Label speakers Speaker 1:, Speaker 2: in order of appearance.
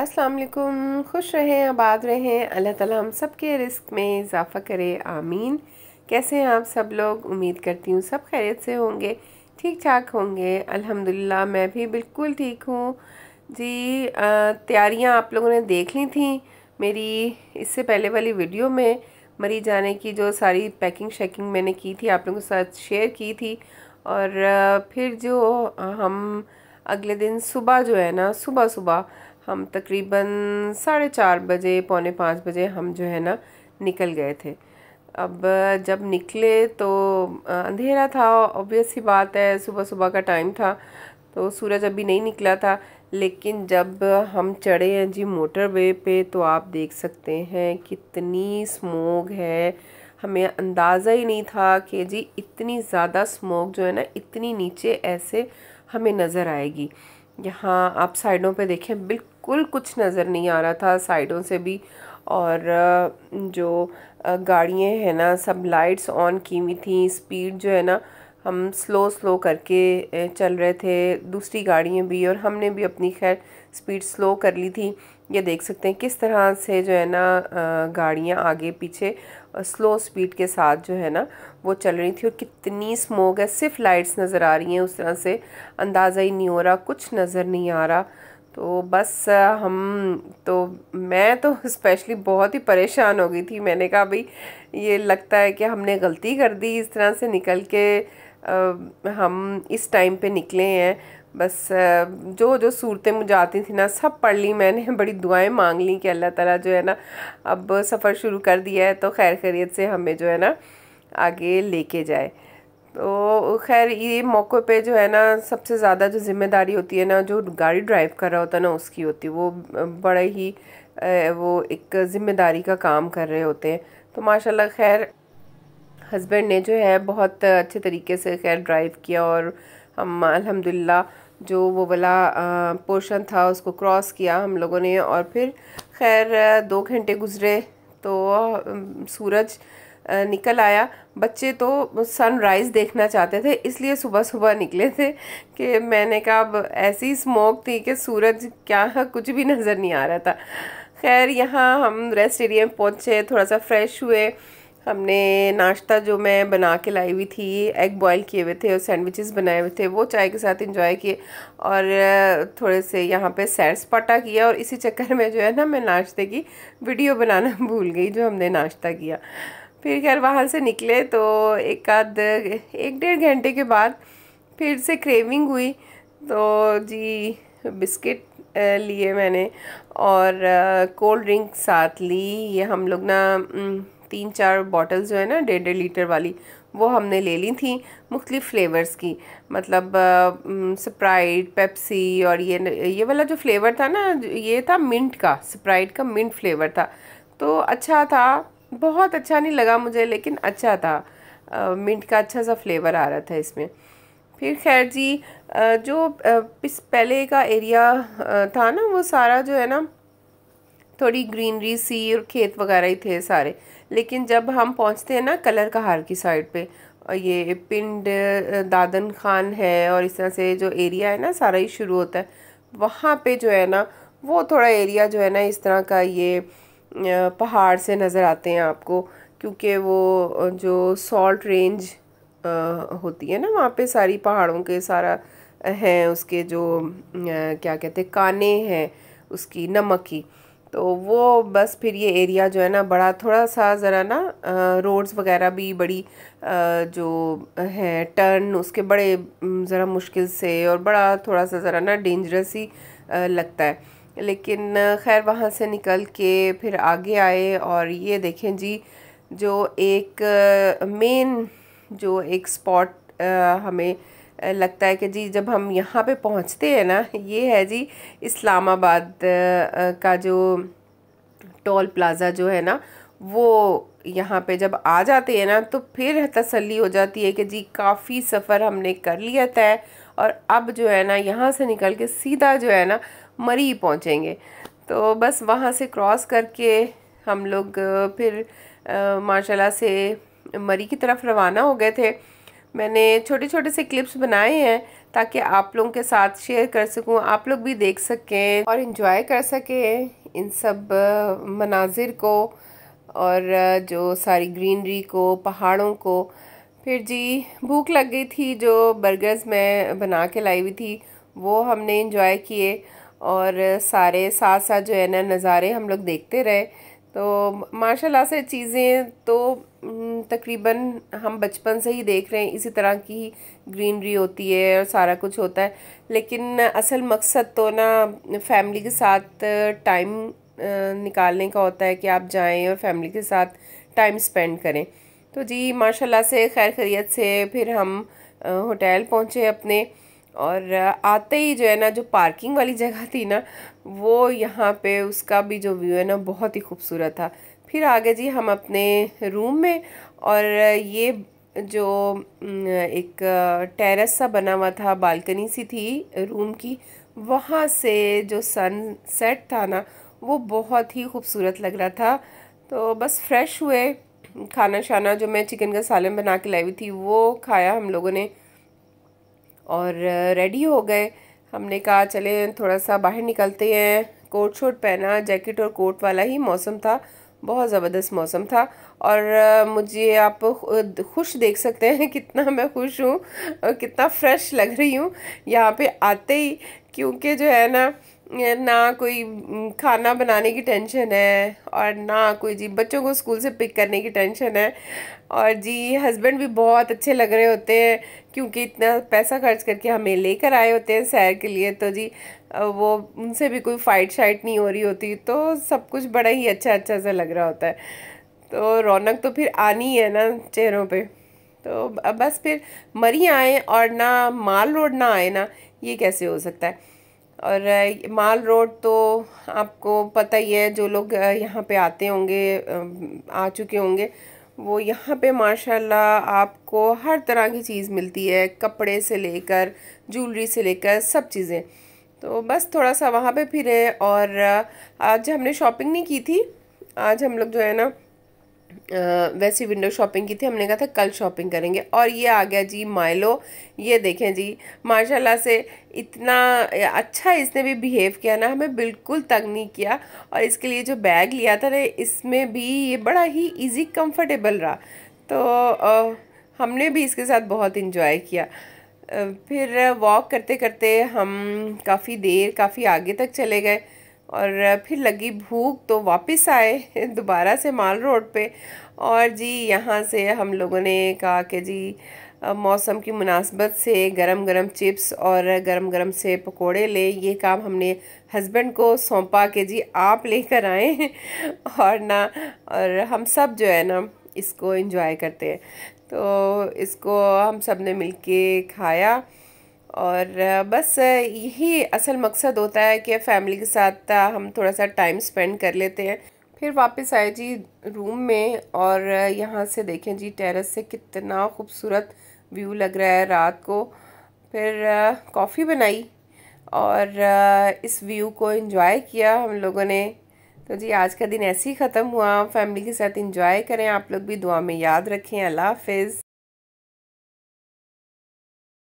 Speaker 1: अस्सलाम वालेकुम खुश रहें आबाद रहें अल्लाह ताला हम सब के रिस्क में इजाफ़ा करे आमीन कैसे हैं आप सब लोग उम्मीद करती हूँ सब खैरियत से होंगे ठीक ठाक होंगे अल्हम्दुलिल्लाह मैं भी बिल्कुल ठीक हूँ जी तैयारियाँ आप लोगों ने देख ली थी मेरी इससे पहले वाली वीडियो में मरी जाने की जो सारी पैकिंग शैकिंग मैंने की थी आप लोगों के साथ शेयर की थी और फिर जो हम अगले दिन सुबह जो है ना सुबह सुबह हम तकरीबन साढ़े चार बजे पौने पाँच बजे हम जो है ना निकल गए थे अब जब निकले तो अंधेरा था ऑब्वियस ही बात है सुबह सुबह का टाइम था तो सूरज अभी नहीं निकला था लेकिन जब हम चढ़े हैं जी मोटरवे पे तो आप देख सकते हैं कितनी स्मोग है हमें अंदाज़ा ही नहीं था कि जी इतनी ज़्यादा स्मोक जो है ना इतनी नीचे ऐसे हमें नज़र आएगी यहाँ आप साइडों पे देखें बिल्कुल बिल्कुल कुछ नज़र नहीं आ रहा था साइडों से भी और जो गाड़ियाँ हैं ना सब लाइट्स ऑन की हुई थी स्पीड जो है ना हम स्लो स्लो करके चल रहे थे दूसरी गाड़ियाँ भी और हमने भी अपनी खैर स्पीड स्लो कर ली थी ये देख सकते हैं किस तरह से जो है ना गाड़ियाँ आगे पीछे स्लो स्पीड के साथ जो है ना वो चल रही थी और कितनी स्मोक है सिर्फ लाइट्स नज़र आ रही हैं उस तरह से अंदाज़ा ही नहीं हो रहा कुछ नज़र नहीं आ रहा तो बस हम तो मैं तो स्पेशली बहुत ही परेशान हो गई थी मैंने कहा भाई ये लगता है कि हमने गलती कर दी इस तरह से निकल के आ, हम इस टाइम पे निकले हैं बस जो जो सूरतें मुझे आती थी ना सब पढ़ ली मैंने बड़ी दुआएं मांग ली कि अल्लाह ताला जो है ना अब सफ़र शुरू कर दिया है तो खैर खैरियत से हमें जो है ना आगे लेके जाए तो खैर ये मौके पे जो है ना सबसे ज़्यादा जो जिम्मेदारी होती है ना जो गाड़ी ड्राइव कर रहा होता है ना उसकी होती है वो बड़े ही वो एक ज़िम्मेदारी का काम कर रहे होते हैं तो माशाल्लाह खैर हस्बैंड ने जो है बहुत अच्छे तरीके से खैर ड्राइव किया और हम अल्हम्दुलिल्लाह जो वो वाला पोर्शन था उसको क्रॉस किया हम लोगों ने और फिर खैर दो घंटे गुजरे तो सूरज निकल आया बच्चे तो सनराइज़ देखना चाहते थे इसलिए सुबह सुबह निकले थे कि मैंने कहा अब ऐसी स्मोक थी कि सूरज क्या है कुछ भी नज़र नहीं आ रहा था खैर यहाँ हम रेस्ट एरिया में पहुँचे थोड़ा सा फ्रेश हुए हमने नाश्ता जो मैं बना के लाई हुई थी एग बॉयल किए हुए थे और सैंडविचेस बनाए हुए थे वो चाय के साथ इंजॉय किए और थोड़े से यहाँ पे सैर सपाटा किया और इसी चक्कर में जो है ना मैं नाश्ते की वीडियो बनाना भूल गई जो हमने नाश्ता किया फिर खैर वहाँ से निकले तो एक आध एक डेढ़ घंटे के बाद फिर से क्रेविंग हुई तो जी बिस्किट लिए मैंने और कोल्ड ड्रिंक साथ ली ये हम लोग ना तीन चार बॉटल्स जो है ना डेढ़ डेढ़ लीटर वाली वो हमने ले ली थी मुख्तलिफ़ फ़्लेवर्स की मतलब स्प्राइट पेप्सी और ये ये वाला जो फ्लेवर था ना ये था मिंट का स्प्राइट का मिंट फ्लेवर था तो अच्छा था बहुत अच्छा नहीं लगा मुझे लेकिन अच्छा था आ, मिंट का अच्छा सा फ्लेवर आ रहा था इसमें फिर खैर जी जो इस पहले का एरिया था ना वो सारा जो है ना थोड़ी ग्रीनरी सी और खेत वगैरह ही थे सारे लेकिन जब हम पहुंचते हैं ना कलर कहार की साइड पे ये पिंड दादन खान है और इस तरह से जो एरिया है ना सारा ही शुरू होता है वहाँ पे जो है ना वो थोड़ा एरिया जो है ना इस तरह का ये पहाड़ से नज़र आते हैं आपको क्योंकि वो जो सॉल्ट रेंज होती है ना वहाँ पे सारी पहाड़ों के सारा हैं उसके जो क्या कहते हैं काने हैं उसकी नमक की तो वो बस फिर ये एरिया जो है ना बड़ा थोड़ा सा ज़रा ना रोड्स वगैरह भी बड़ी जो है टर्न उसके बड़े ज़रा मुश्किल से और बड़ा थोड़ा सा ज़रा ना डेंजरस ही लगता है लेकिन खैर वहाँ से निकल के फिर आगे आए और ये देखें जी जो एक मेन जो एक स्पॉट हमें लगता है कि जी जब हम यहाँ पे पहुँचते हैं ना ये है जी इस्लामाबाद का जो टोल प्लाज़ा जो है ना वो यहाँ पे जब आ जाते हैं ना तो फिर तसल्ली हो जाती है कि जी काफ़ी सफ़र हमने कर लिया था और अब जो है ना यहाँ से निकल के सीधा जो है ना मरी पहुँचेंगे तो बस वहाँ से क्रॉस करके हम लोग फिर माशाल्लाह से मरी की तरफ रवाना हो गए थे मैंने छोटे छोटे से क्लिप्स बनाए हैं ताकि आप लोगों के साथ शेयर कर सकूं आप लोग भी देख सकें और इन्जॉय कर सकें इन सब मनाजिर को और जो सारी ग्रीनरी को पहाड़ों को फिर जी भूख लग गई थी जो बर्गर्स मैं बना के लाई हुई थी वो हमने इंजॉय किए और सारे साथ साथ जो है ना नज़ारे हम लोग देखते रहे तो माशाल्लाह से चीज़ें तो तकरीबन हम बचपन से ही देख रहे हैं इसी तरह की ग्रीनरी होती है और सारा कुछ होता है लेकिन असल मकसद तो ना फैमिली के साथ टाइम निकालने का होता है कि आप जाएं और फैमिली के साथ टाइम स्पेंड करें तो जी माशाल्लाह से खैर खैरियत से फिर हम होटल पहुँचे अपने और आते ही जो है ना जो पार्किंग वाली जगह थी ना वो यहाँ पे उसका भी जो व्यू है ना बहुत ही खूबसूरत था फिर आगे जी हम अपने रूम में और ये जो एक टेरेस सा बना हुआ था बालकनी सी थी रूम की वहाँ से जो सन सेट था ना वो बहुत ही खूबसूरत लग रहा था तो बस फ्रेश हुए खाना शाना जो मैं चिकन का सालन बना के लाई हुई थी वो खाया हम लोगों ने और रेडी हो गए हमने कहा चले थोड़ा सा बाहर निकलते हैं कोट शोट पहना जैकेट और कोट वाला ही मौसम था बहुत ज़बरदस्त मौसम था और मुझे आप खुश देख सकते हैं कितना मैं खुश हूँ कितना फ्रेश लग रही हूँ यहाँ पे आते ही क्योंकि जो है ना ना कोई खाना बनाने की टेंशन है और ना कोई जी बच्चों को स्कूल से पिक करने की टेंशन है और जी हस्बैंड भी बहुत अच्छे लग रहे होते हैं क्योंकि इतना पैसा खर्च करके हमें लेकर आए होते हैं सैर के लिए तो जी वो उनसे भी कोई फ़ाइट शाइट नहीं हो रही होती तो सब कुछ बड़ा ही अच्छा अच्छा सा लग रहा होता है तो रौनक तो फिर आनी है ना चेहरों पर तो बस फिर मरी आए और ना माल रोड ना आए ना ये कैसे हो सकता है और माल रोड तो आपको पता ही है जो लोग यहाँ पे आते होंगे आ चुके होंगे वो यहाँ पे माशाल्लाह आपको हर तरह की चीज़ मिलती है कपड़े से लेकर ज्वेलरी से लेकर सब चीज़ें तो बस थोड़ा सा वहाँ पे फिरे और आज हमने शॉपिंग नहीं की थी आज हम लोग जो है ना वैसी विंडो शॉपिंग की थी हमने कहा था कल शॉपिंग करेंगे और ये आ गया जी माइलो ये देखें जी माशाल्लाह से इतना अच्छा इसने भी बिहेव किया ना हमें बिल्कुल तंग नहीं किया और इसके लिए जो बैग लिया था ना इसमें भी ये बड़ा ही इजी कंफर्टेबल रहा तो आ, हमने भी इसके साथ बहुत इन्जॉय किया फिर वॉक करते करते हम काफ़ी देर काफ़ी आगे तक चले गए और फिर लगी भूख तो वापस आए दोबारा से माल रोड पे और जी यहाँ से हम लोगों ने कहा कि जी मौसम की मुनासबत से गरम गरम चिप्स और गरम गरम से पकोड़े ले ये काम हमने हस्बैंड को सौंपा कि जी आप लेकर आए और ना और हम सब जो है ना इसको एंजॉय करते हैं तो इसको हम सब ने मिल खाया और बस यही असल मकसद होता है कि फैमिली के साथ हम थोड़ा सा टाइम स्पेंड कर लेते हैं फिर वापस आए जी रूम में और यहाँ से देखें जी टेरेस से कितना खूबसूरत व्यू लग रहा है रात को फिर कॉफ़ी बनाई और इस व्यू को एंजॉय किया हम लोगों ने तो जी आज का दिन ऐसे ही ख़त्म हुआ फैमिली के साथ एंजॉय करें आप लोग भी दुआ में याद रखें अल्लाह हाफिज़